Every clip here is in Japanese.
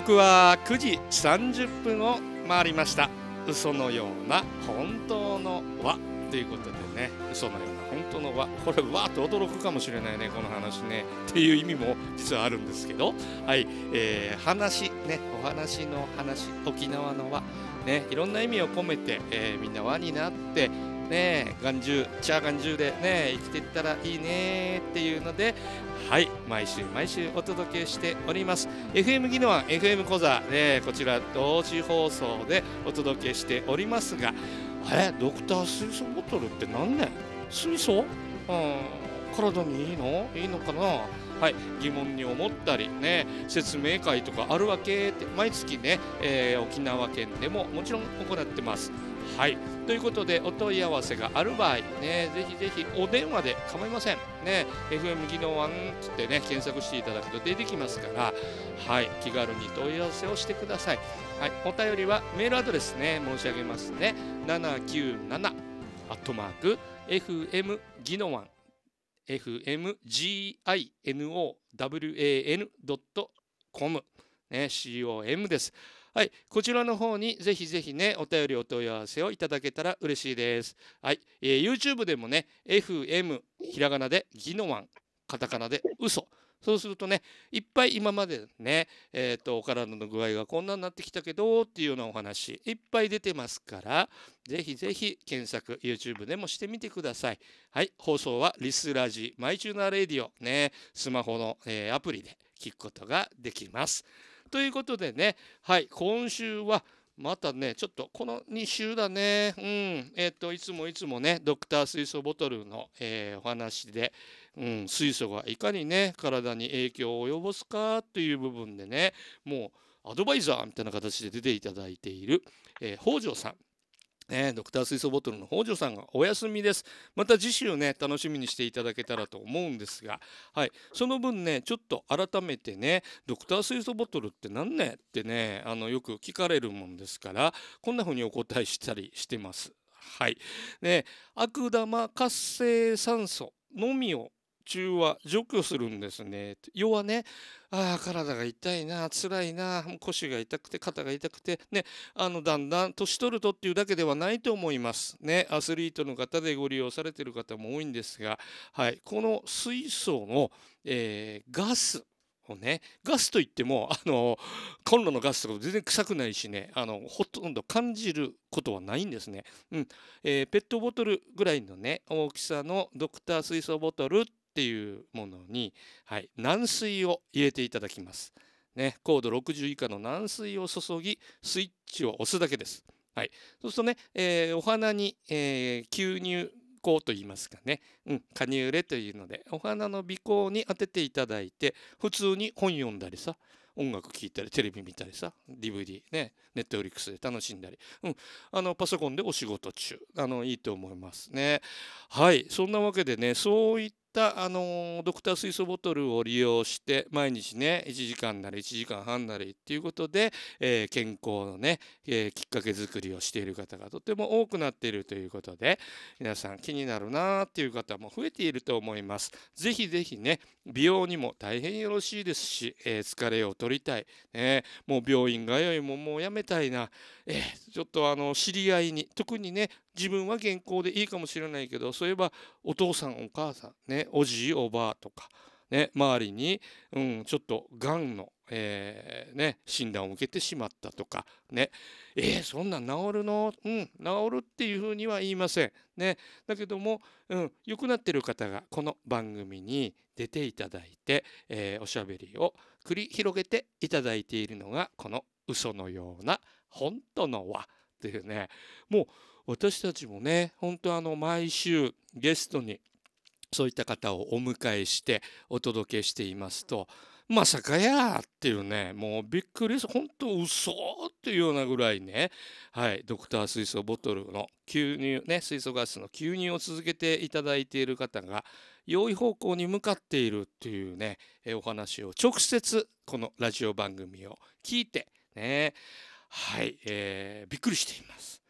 刻は9時30分を回りました嘘のような本当の和ということでね嘘のような本当の和これわーって驚くかもしれないねこの話ねっていう意味も実はあるんですけどはい、えー、話ねお話の話沖縄の和ねいろんな意味を込めて、えー、みんな和になってね眼中チャー眼中でね生きていったらいいねっていうのではい毎週毎週お届けしております FM 技能案 FM 講座、ね、こちら同時放送でお届けしておりますがあれドクター水素ボトルって何ね水素うん体にいいのいいのかなはい、疑問に思ったりね説明会とかあるわけって毎月ね、えー、沖縄県でももちろん行ってます。はい、ということでお問い合わせがある場合、ね、ぜひぜひお電話で構いません、ね、FM 技能案つってね検索していただくと出てきますから、はい、気軽に問い合わせをしてください、はい、お便りはメールアドレスね申し上げますね797アットマーク FM 技能ン fmginowan.com、ね、com です。はい、こちらの方にぜひぜひね、お便りお問い合わせをいただけたら嬉しいです。はい、えー、YouTube でもね、FM、ひらがなで、ギノワン、カタカナで、嘘。そうするとね、いっぱい今までね、えっ、ー、と、お体の具合がこんなになってきたけど、っていうようなお話、いっぱい出てますから、ぜひぜひ検索、YouTube でもしてみてください。はい、放送はリスラジ、マイチューナーレディオ、ね、スマホの、えー、アプリで聞くことができます。ということでね、はい、今週はまたね、ちょっとこの2週だね、うん、えっ、ー、と、いつもいつもね、ドクター水素ボトルの、えー、お話で、うん、水素がいかにね、体に影響を及ぼすかという部分でね、もうアドバイザーみたいな形で出ていただいている、えー、北条さん。えドクター水素ボトルの北条さんがお休みです。また次週ね、楽しみにしていただけたらと思うんですが、はい、その分ね、ちょっと改めてね、ドクター水素ボトルって何ねってね、あのよく聞かれるもんですから、こんな風にお答えしたりしてます。はい。ね、悪玉活性酸素のみを中は除去するんですね要はねああ体が痛いな辛いな腰が痛くて肩が痛くてねあのだんだん年取るとっていうだけではないと思いますねアスリートの方でご利用されてる方も多いんですが、はい、この水槽の、えー、ガスをねガスといってもあのコンロのガスとか全然臭くないしねあのほとんど感じることはないんですね、うんえー、ペットボトルぐらいのね大きさのドクター水素ボトルっていうものに、はい、軟水を入れていただきます。ね、高度60以下の軟水を注ぎスイッチを押すだけです。はい、そうするとね、えー、お花に、えー、吸入口といいますかね、うん、カニューレというのでお花の鼻孔に当てていただいて普通に本読んだりさ音楽聴いたりテレビ見たりさ DVD ねネットフリックスで楽しんだり、うん、あのパソコンでお仕事中あのいいと思いますねはいそんなわけでねそういったったあのドクター水素ボトルを利用して毎日ね1時間なり1時間半なりっていうことで、えー、健康のね、えー、きっかけづくりをしている方がとても多くなっているということで皆さん気になるなっていう方も増えていると思います。是非是非ね美容にも大変よろしいですし、えー、疲れを取りたい、ね、もう病院通いももうやめたいなえー、ちょっとあの知り合いに特にね自分は健康でいいかもしれないけどそういえばお父さんお母さんねおじいおばあとか、ね、周りに、うん、ちょっとがんの、えー、ね、診断を受けてしまったとかねえー、そんなん治るの、うん、治るっていうふうには言いません。ね、だけども、うん、良くなってる方がこの番組に出ていただいて、えおしゃべりを繰り広げていただいているのがこの「嘘のような本当の和っていうねもう私たちもね本当あの毎週ゲストにそういった方をお迎えしてお届けしていますとまさかやーっていうねもうびっくりす本当嘘っていうようなぐらいねはいドクター水素ボトルの吸入ね水素ガスの吸入を続けていただいている方が良い方向に向かっているっていうねお話を直接このラジオ番組を聞いてねはい、えー、びっくりしています。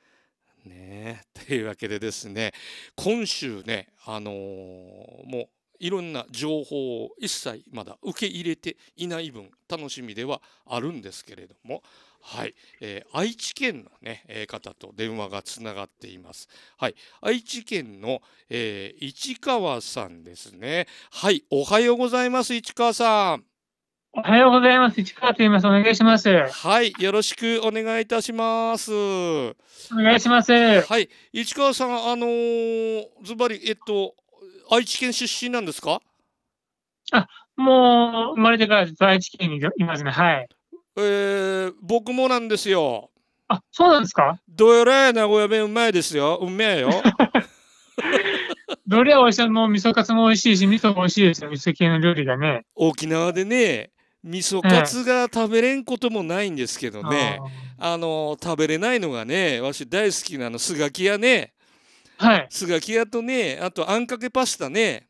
ねというわけでですね今週ねあのー、もういろんな情報を一切まだ受け入れていない分楽しみではあるんですけれどもはい、えー、愛知県のね、え方と電話がつながっています。はい、愛知県の、えー、市川さんですね。はい、おはようございます市川さん。おはようございます。市川と言います。お願いします。はい、よろしくお願いいたします。お願いします。はい、市川さん、あのー、ずばり、えっと、愛知県出身なんですか。あ、もう生まれてからずっと愛知県にいますね。はい。えー、僕もなんですよ。あ、そうなんですか。どえらい名古屋弁うまいですよ。うめえよ。どれはおいしいもう味噌カツも美味しいし、味噌も美味しいですよ。味噌系の料理がね。沖縄でね。味噌カツが食べれんこともないんですけどね、あの食べれないのがねわし大好きなのすがき屋ね、はい、すがき屋とねあとあんかけパスタね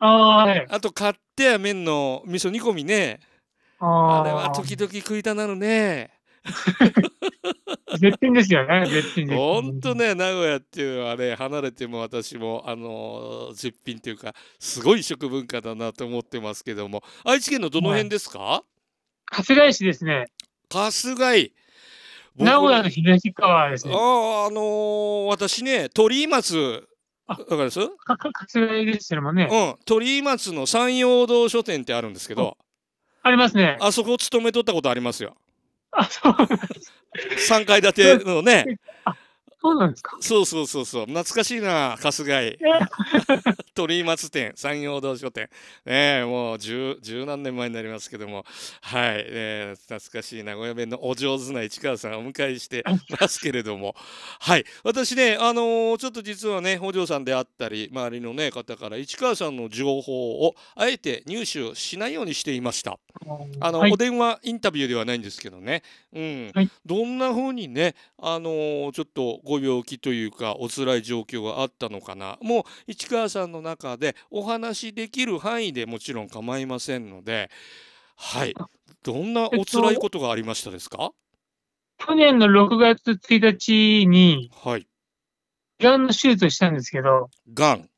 あ,、あと買ってや麺の味噌煮込みねあれは時々食いたなるね 絶品ですよね、絶品本当ね、名古屋っていうのはね、離れても私も、あのー、絶品というか、すごい食文化だなと思ってますけども、愛知県のどの辺ですか、春日井市ですね。春日井。名古屋の東側ですね。ああ、あのー、私ね、鳥居松、わかりますかか春日井ですけどね。うん、鳥居松の山陽堂書店ってあるんですけど、ありますね。あそこを勤めとったことありますよ。あ、そうなんです3階建てのね。あ、そうなんですかそうそうそうそう。懐かしいな、春日井。鳥居松店、山陽道書店。ね、もう十、十何年前になりますけども、はい、えー、懐かしい名古屋弁のお上手な市川さんをお迎えして ますけれども、はい、私ね、あのー、ちょっと実はね、北条さんであったり、周りのね、方から市川さんの情報を、あえて入手しないようにしていました。あの、はい、お電話インタビューではないんですけどね、うん、はい、どんな風にね、あのー、ちょっとご病気というか、お辛い状況があったのかな。もう、市川さんの中でお話しできる範囲でもちろん構いませんので、はい、どんなお辛いことがありましたですか、えっと、去年の6月1日に、はい、がんの手術をしたんですけど、がん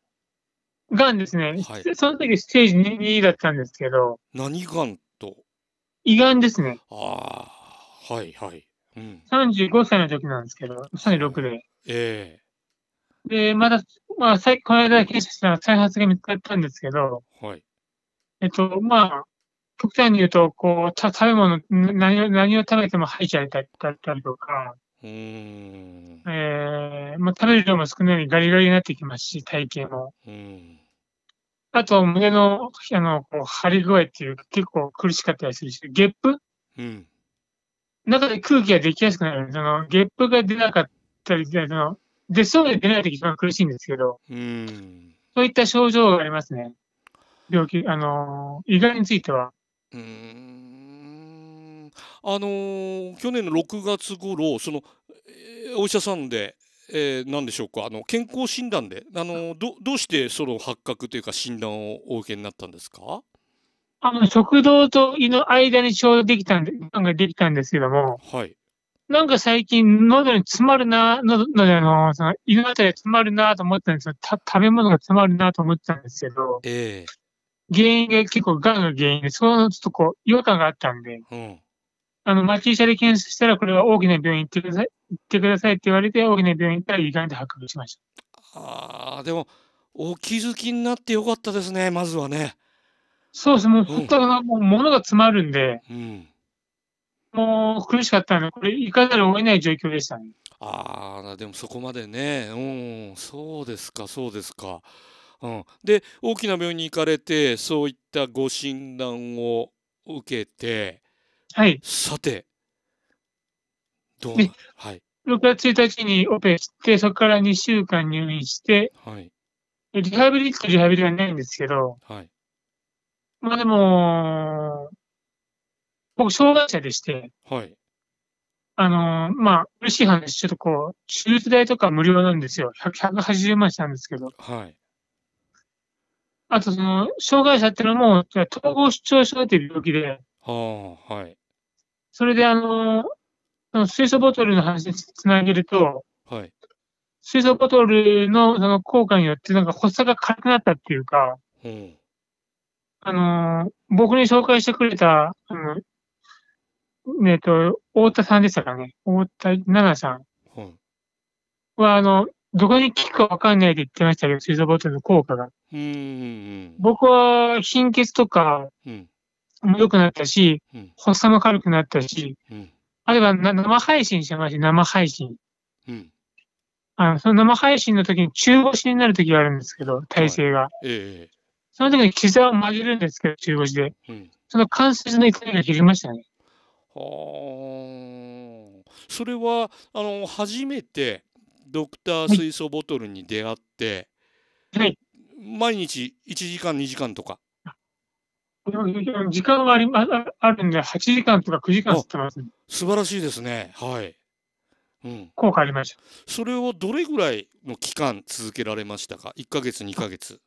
がんですね、はい、その時ステージ2だったんですけど、何がんと胃がんですね。ああ、はいはい。うん、35歳の時なんですけど、36で。ええーで、まだ、まあ、さこの間検査した再発が見つかったんですけど、はい。えっと、まあ、極端に言うと、こう、た食べ物何を、何を食べても吐いちゃいただったりとか、ええー、まあ、食べる量も少ないようにガリガリになってきますし、体型も。あと、胸の、あの、こう張り具合っていう結構苦しかったりするし、ゲップ、うん、中で空気ができやすくなる。その、ゲップが出なかったり、その、で、そうで出ないとき一番苦しいんですけど、うん、そういった症状がありますね。病気、あの胃がんについては。うんあのー、去年の6月頃その、えー、お医者さんで、えー、何でしょうかあの健康診断で、あのー、どどうしてその発覚というか診断をお受けになったんですかあの食道と胃の間に症ょうできたんでができたんですけども、はい、なんか最近喉に詰まるな、喉、喉の、その、胃の辺りが詰まるなと思ったんですよ。た、食べ物が詰まるなと思ったんですけど、ええ原因が結構がんが原因で、そのちょっとこう、違和感があったんで、うん。あの、町医者で検査したら、これは大きな病院行ってください、行ってくださいって言われて、大きな病院行ったら胃がんで発覚しました。ああ、でも、お気づきになってよかったですね、まずはね。そうです。もう、うんはもう物が詰まるんで、うん。もう苦しかったので、これ、いかざるを得ない状況でしたね。ああ、でもそこまでね、うん、そうですか、そうですか。うん、で、大きな病院に行かれて、そういったご診断を受けて、はい。さて、どうはい。6月1日にオペして、そこから2週間入院して、はい。リハビリとリハビリはないんですけど、はい。まあでも、僕、障害者でして、はい。あのー、まあ、嬉しい話、ちょっとこう、手術代とか無料なんですよ。180万したんですけど。はい。あと、その、障害者ってのも、統合失調症という病気で、はあ、はい。それで、あのー、その水素ボトルの話につなげると、はい。水素ボトルのその効果によって、なんか発作が軽くなったっていうか、うん、あのー、僕に紹介してくれた、あえっと、太田さんでしたかね。太田奈々さんは、あの、どこに効くかわかんないで言ってましたけど、水素ボトルの効果が。僕は貧血とかも良くなったし、発作も軽くなったし、あるいは生配信してました、生配信。あのその生配信の時に中腰になる時があるんですけど、体勢が。その時に膝を曲げるんですけど、中腰で。その関節の痛みが減りましたね。はあそれはあの初めてドクター水素ボトルに出会って、はい、毎日1時間2時間とか時間はありあるんで8時間とか9時間吸ってます素晴らしいですねはい、うん、効果ありましたそれをどれぐらいの期間続けられましたか1か月2か月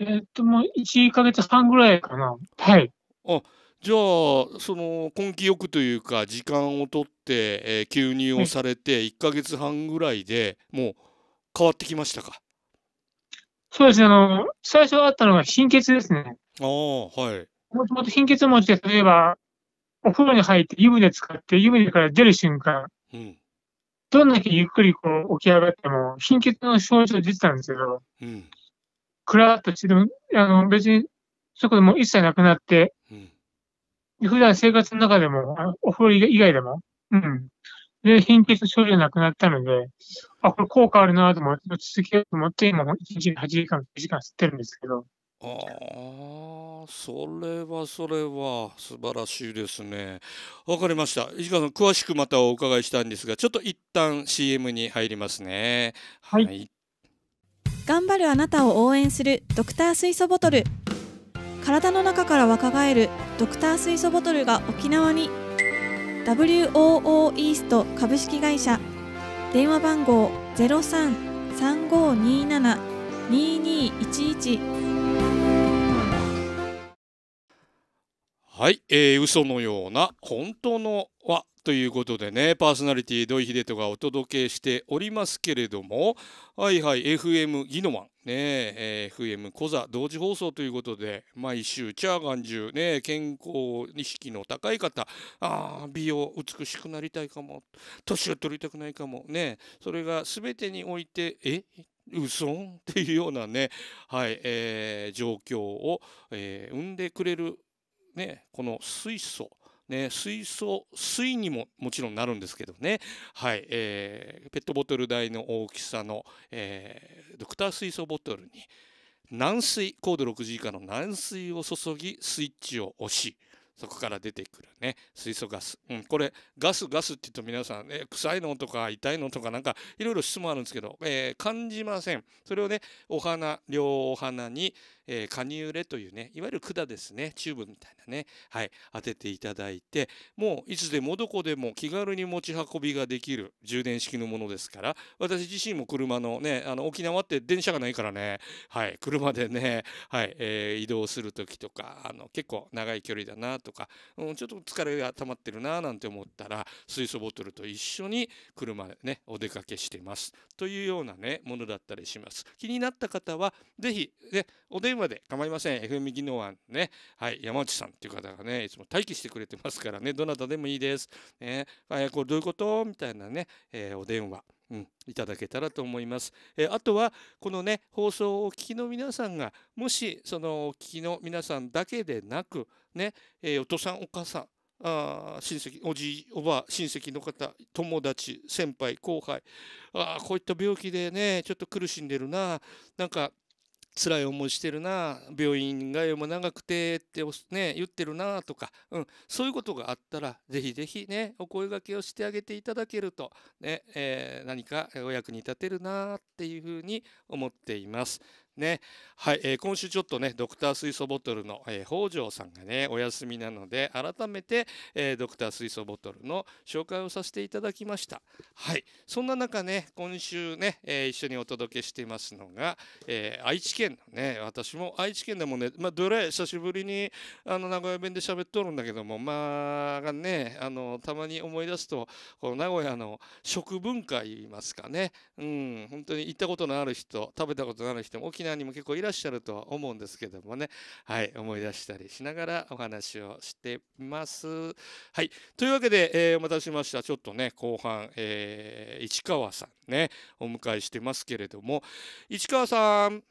えー、っともう1か月半ぐらいかなはいあじゃあその根気よくというか時間を取って、えー、吸入をされて1か月半ぐらいでもう変わってきましたかそうですねあの最初あったのが貧血ですね。あはいもともと貧血持ちで、例えば、お風呂に入って、湯船使って、湯船から出る瞬間、うん、どんだけゆっくりこう起き上がっても、貧血の症状出てたんですけど、うん、くらっとして、でも、あの別に、そこでもう一切なくなって、普段生活の中でも、お風呂以外でも、うん。で、貧血症状なくなったので、あ、これ効果あるなと思って、続けようと思って、今、1日8時間、9時間吸ってるんですけど。ああ、それはそれは素晴らしいですね。わかりました。石川さん、詳しくまたお伺いしたいんですが、ちょっと一旦 CM に入りますね。はい。はい、頑張るあなたを応援するドクター水素ボトル。体の中から若返るドクター水素ボトルが沖縄に WOO イースト株式会社電話番号0335272211はい、えー、嘘のような本当のはということでね、パーソナリティ土井秀人がお届けしておりますけれども、はいはい、FM ギノマン、ねえ、FM コザ同時放送ということで、毎週、チャーガンジュ、ね、健康意識の高い方、あ美容、美しくなりたいかも、年を取りたくないかも、ね、それが全てにおいて、え嘘っていうようなね、はいえー、状況を、えー、生んでくれる、ね、この水素。ね、水素水にももちろんなるんですけどね、はいえー、ペットボトル大の大きさの、えー、ドクター水素ボトルに軟水高度6 g 以下の軟水を注ぎスイッチを押しそこから出てくるね水素ガス、うん、これガスガスって言うと皆さん、ね、臭いのとか痛いのとかなんかいろいろ質問あるんですけど、えー、感じませんそれをねお花両お花に、えー、カニューレというね、いわゆる管ですね、チューブみたいなね、はい、当てていただいて、もういつでもどこでも気軽に持ち運びができる充電式のものですから、私自身も車のね、あの沖縄って電車がないからね、はい、車でね、はい、えー、移動する時とか、あの結構長い距離だなとか、うん、ちょっと疲れが溜まってるななんて思ったら、水素ボトルと一緒に車でね、お出かけしてます。というようなね、ものだったりします。気になった方は、ぜひ、ね、お電まで構いません FM 技能案ねはい山内さんっていう方がねいつも待機してくれてますからねどなたでもいいです、えー、これどういうことみたいなね、えー、お電話うん、いただけたらと思います。えー、あとはこのね放送をお聞きの皆さんがもしそのお聞きの皆さんだけでなくね、えー、お父さんお母さんあ親戚おじいおばあ親戚の方友達先輩後輩あこういった病気でねちょっと苦しんでるななんか辛い思いしてるな病院がも長くてってね言ってるなとか、うん、そういうことがあったらぜひぜひねお声がけをしてあげていただけるとね、ねえー、何かお役に立てるなっていうふうに思っています。ねはい、えー、今週ちょっとねドクター水素ボトルの、えー、北条さんがねお休みなので改めて、えー、ドクター水素ボトルの紹介をさせていただきましたはいそんな中ね今週ね、えー、一緒にお届けしていますのが、え愛知県のね私も愛知県でもねまあどれ久しぶりにあの名古屋弁で喋っとるんだけどもまあねあのたまに思い出すとこの名古屋の食文化言いますかねうん本当に行ったことのある人食べたことのある人も沖縄沖縄にも結構いらっしゃるとは思うんですけどもね、はい、思い出したりしながらお話をしてます。はい、というわけで、えー、お待たせしました。ちょっとね、後半、えー、市川さんね、お迎えしてますけれども、市川さん。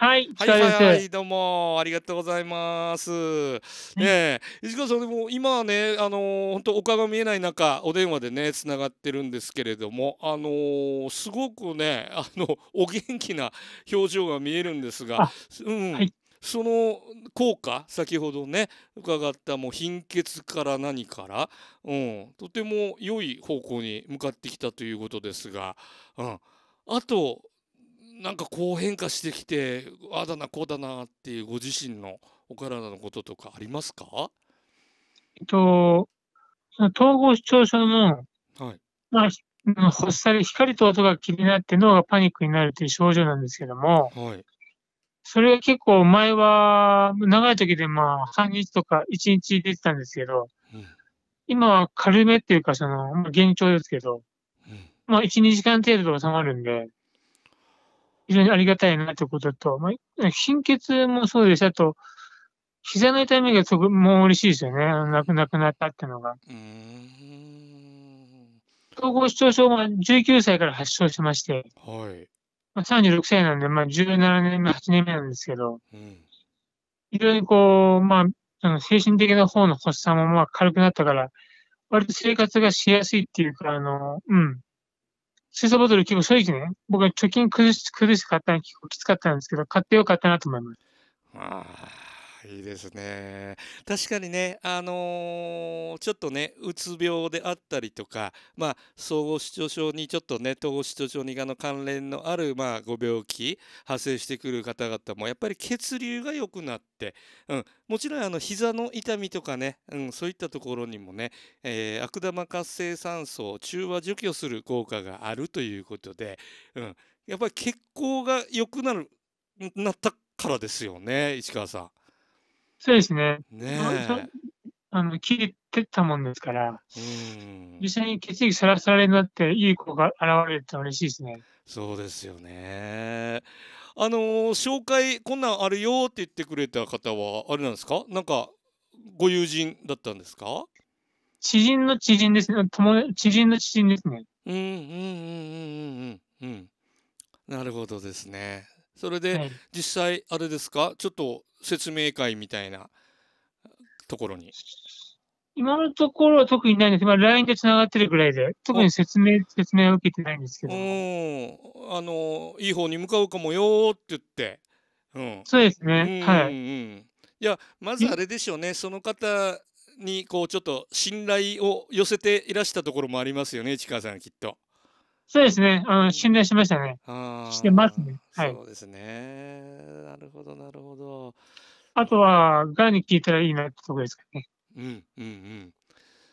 はい、はい、はい、どうもありがとうございます。ねえ、石川さんでも今ね、あの本当丘が見えない中お電話でねつながってるんですけれども、あのー、すごくねあのお元気な表情が見えるんですが、うん。はいその効果先ほどね伺ったもう貧血から何から、うん、とても良い方向に向かってきたということですが、うん、あとなんかこう変化してきてああだなこうだなっていうご自身のお体のこととかありますか、えっと、その統合失調症の、はい、まあ、発作で光と音が気になって脳がパニックになるという症状なんですけども、はい、それが結構前は長い時でまあ半日とか1日出てたんですけど、うん、今は軽めっていうかその、まあ、ですけど、うん、まあ1、2時間程度で収まるんで、非常にありがたいなということと、まあ、貧血もそうです。あと、膝の痛みがすごもう嬉しいですよね。亡くなったっていうのが。統合失調症は19歳から発症しまして、はいまあ、36歳なんで、まあ、17年目、8年目なんですけど、うん、非常にこう、まあ、あの精神的な方の発作もまあ軽くなったから、割と生活がしやすいっていうか、あの、うん、水素ボトル結構正直ね、僕は貯金苦し苦しかったの結構きつかったんですけど、買ってよかったなと思います。ああ。いいですね。確かにね、あのー、ちょっとね、うつ病であったりとか、まあ、総合失調症にちょっとね、統合失調症にがの関連のある、まあ、ご病気、発生してくる方々も、やっぱり血流が良くなって、うん、もちろん、あの、膝の痛みとかね、うん、そういったところにもね、えー、悪玉活性酸素を中和除去する効果があるということで、うん、やっぱり血行が良くなる、なったからですよね、市川さん。そうですね。ねあの、切れてたもんですから、うん、実際に血液サラサラになっていい子が現れて嬉しいですね。そうですよね。あの紹介こんなんあるよって言ってくれた方はあれなんですか？なんかご友人だったんですか？知人の知人ですね。友知人の知人ですね。うんうんうんうんうんうん。なるほどですね。それで実際あれですか、ちょっと説明会みたいなところに。今のところは特にないんです。まあ、LINE でつながってるぐらいで、特に説明、説明は受けてないんですけど。うん。あの、いい方に向かうかもよって言って。うん。そうですね。はい。いや、まずあれでしょうね。その方に、こう、ちょっと信頼を寄せていらしたところもありますよね、市川さん、きっと。そうですね。あの信頼しましたね。してますね。はい。そうですね。なるほど、なるほど。あとは、がんに聞いたらいいなってとこですかね。うん、うん、うん。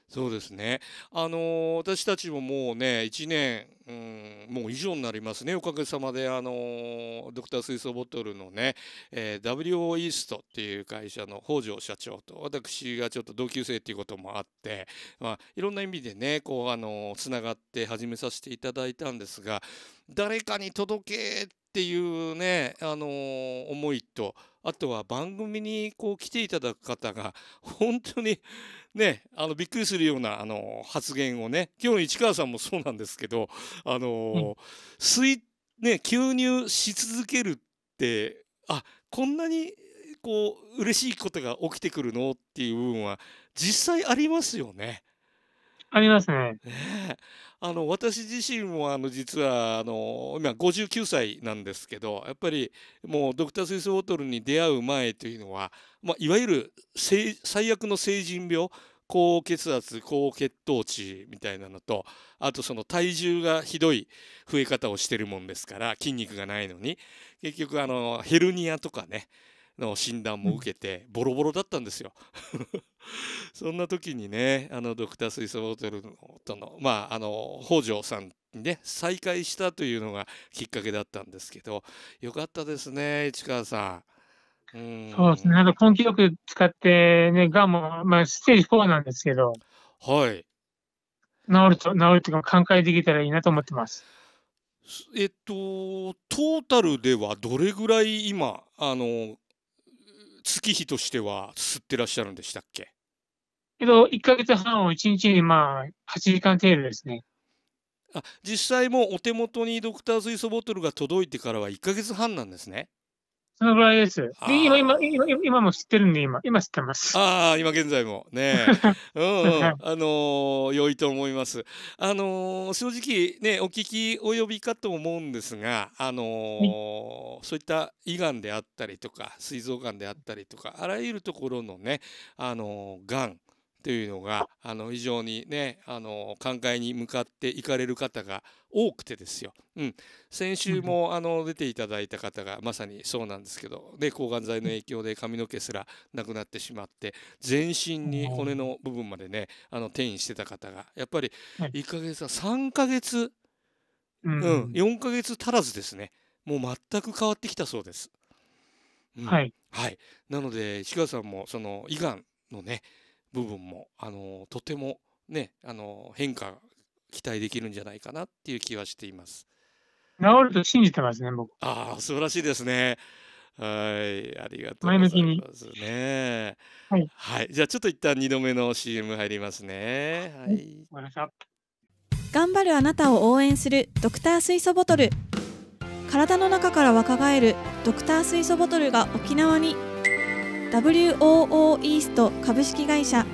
そうですね。あのー、私たちももうね、1年、うん、もう以上になりますね。おかげさまで、あのー、ドクター水素ボトルのね、えー、WO イーストっていう会社の北条社長と、私がちょっと同級生っていうこともあって、まあ、いろんな意味でね、こう、あのつながって始めさせていただいたんですが、誰かに届けっていうね、あの思いと、あとは番組にこう来ていただく方が 本当にねあのびっくりするようなあの発言をね今日の市川さんもそうなんですけどあの、うん、ね、吸入し続けるってあこんなにこう嬉しいことが起きてくるのっていう部分は実際ありますよね。ありますね。あの私自身もあの実はあの今59歳なんですけどやっぱりもうドクター・スイス・ボトルに出会う前というのは、まあ、いわゆる最悪の成人病高血圧高血糖値みたいなのとあとその体重がひどい増え方をしてるもんですから筋肉がないのに結局あのヘルニアとかねの診断も受けてボロボロだったんですよ そんな時にねあのドクター水素ボトルとのまああの北条さんにね再会したというのがきっかけだったんですけどよかったですね市川さん。うそうですね、あの根気よく使って、ね、がんも、まあ、ステージ4なんですけど、はい、治ると、治るというか、寛解できたらいいなと思ってます。えっと、トータルではどれぐらい今、あの月日としては吸ってらっしゃるんでしたっけけど、1か月半を1日にまあ8時間程度ですね。あ実際もうお手元にドクター水素ボトルが届いてからは1か月半なんですね。そのぐらいです。で、今、今、今、今も知ってるんで、今、今知ってます。ああ、今現在も。ね うん、うん、あのー、良いと思います。あのー、正直、ね、お聞き及びかと思うんですが、あのーそういった胃がんであったりとか、膵臓がんであったりとか、あらゆるところのね、あのがん、というのがあの非常にねあの寛解に向かっていかれる方が多くてですよ、うん、先週もあの出ていただいた方がまさにそうなんですけど抗がん剤の影響で髪の毛すらなくなってしまって全身に骨の部分までねあの転移してた方がやっぱり1ヶ月は3ヶ月、うん、4ヶ月足らずですねもう全く変わってきたそうです。うん、はい、はい、なので石川さんもその胃がんのね部分も、あのとてもね、あの変化期待できるんじゃないかなっていう気はしています。治ると信じてますね、僕。ああ、素晴らしいですね。はい、ありがとうございますね。はい、じゃあちょっと一旦二度目の CM 入りますね。はい。頑張るあなたを応援するドクター水素ボトル。体の中から若返るドクター水素ボトルが沖縄に WOO イースト株式会社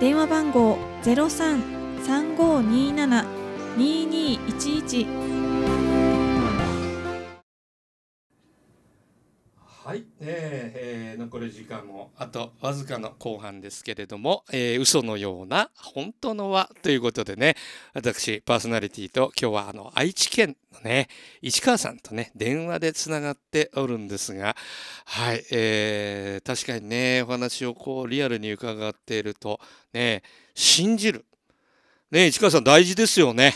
電話番号0335272211はい、えー、えー、残り時間もあとわずかの後半ですけれども、えー、嘘のような本当の輪ということでね、私パーソナリティと今日はあの愛知県のね市川さんとね電話でつながっておるんですが、はい、えー、確かにねお話をこうリアルに伺っているとね信じるね市川さん大事ですよね。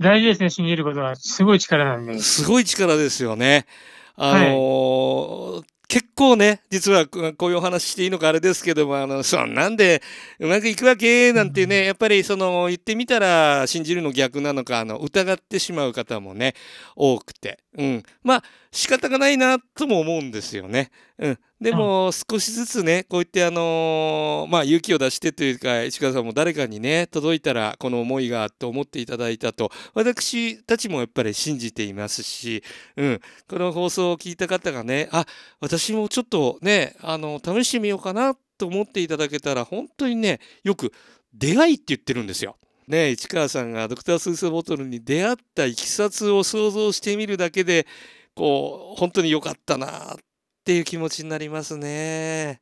大事ですね信じることはすごい力なんで。すごい力ですよね。あのーはい、結構ね、実はこういうお話していいのかあれですけども、あの、そんなんでうまくいくわけなんてね、やっぱりその言ってみたら信じるの逆なのか、あの、疑ってしまう方もね、多くて。うん。まあ、仕方がないなとも思うんですよね。うん、でも少しずつねこうやってあのー、まあ、勇気を出してというか市川さんも誰かにね届いたらこの思いがと思っていただいたと私たちもやっぱり信じていますし、うん、この放送を聞いた方がねあ私もちょっとねあの試してみようかなと思っていただけたら本当にねよく出会いって言ってるんですよ。ね、市川さんがドクター・スースーボトルに出会ったいきさつを想像してみるだけでこう本当に良かったなっっていう気持ちになりますね。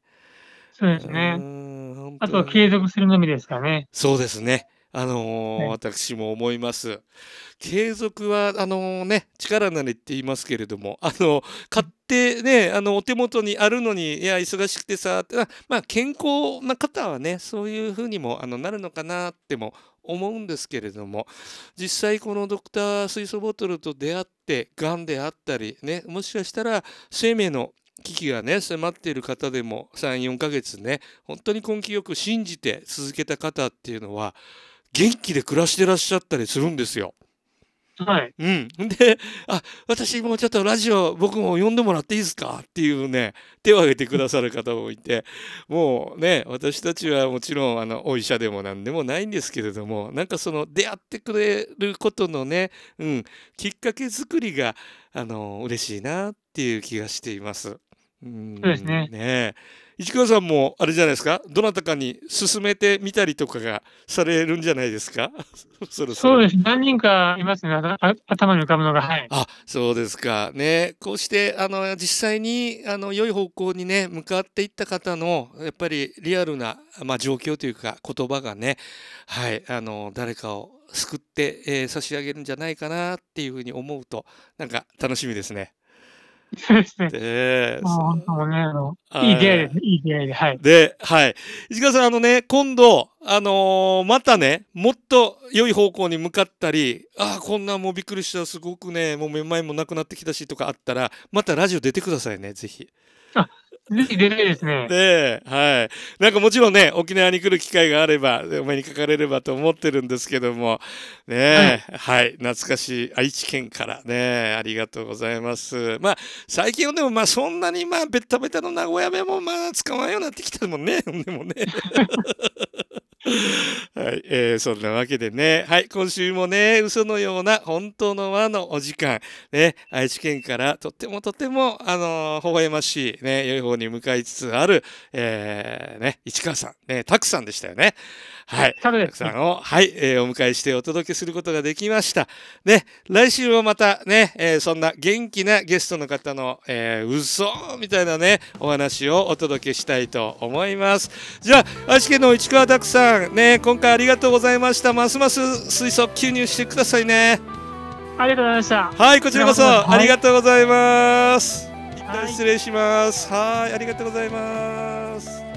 そうですね。あとは継続するのみですかね。そうですね。あのーね、私も思います。継続は、あのー、ね、力なりって言いますけれども、あのー、買ってね、あの、お手元にあるのに、いや、忙しくてさ、ってまあ、健康な方はね、そういうふうにも、あの、なるのかなっても思うんですけれども、実際このドクター水素ボトルと出会って、癌であったり、ね、もしかしたら生命の危機がね迫っている方でも34ヶ月ね本当に根気よく信じて続けた方っていうのは元気で暮らしてらっしゃったりするんですよ。はい、うん、であ私もちょっとラジオ僕も呼んでもらっていいですかっていうね手を挙げてくださる方もいてもうね私たちはもちろんあのお医者でも何でもないんですけれどもなんかその出会ってくれることのね、うん、きっかけ作りがあの嬉しいなっていう気がしています。うんそうですねね市川さんもあれじゃないですかどなたかに勧めてみたりとかがされるんじゃないですか そろそろそうです何人かいますね頭に浮かぶのがはいあそうですかねこうしてあの実際にあの良い方向にね向かっていった方のやっぱりリアルな、まあ、状況というか言葉がねはいあの誰かを救って、えー、差し上げるんじゃないかなっていうふうに思うとなんか楽しみですね。そうですね。まあ、いい出会いですね。いい出会いで、はい。で、はい。石川さん、あのね、今度、あのー、またね、もっと良い方向に向かったり、ああ、こんなもうびっくりした、すごくね、もうめまいもなくなってきたしとかあったら、またラジオ出てくださいね、ぜひ。あ、ぜひ出たいですね。はい。なんかもちろんね、沖縄に来る機会があれば、お目にかかれればと思ってるんですけども、ね、はい、はい、懐かしい愛知県からね、ありがとうございます。まあ、最近はでも、まあ、そんなに、まあ、べったべたの名古屋弁も、まあ、使わんようになってきたもんね、でもね。はい、えー、そんなわけでね、はい、今週もね、嘘のような本当の輪のお時間、ね、愛知県からとってもとても、あのー、微笑ましい、ね、良い方に向かいつつある、えー、ね、市川さん、ね、たくさんでしたよね。はい、たくさんを、はい、えー、お迎えしてお届けすることができました。ね、来週はまたね、えー、そんな元気なゲストの方の、えー、嘘みたいなね、お話をお届けしたいと思います。じゃあ、愛知県の市川拓さん、さん、ね、今回ありがとうございました。ますます水素吸入してくださいね。ありがとうございました。はい、こちらこそ、ありがとうございます。一旦失礼します。はい、ありがとうございます。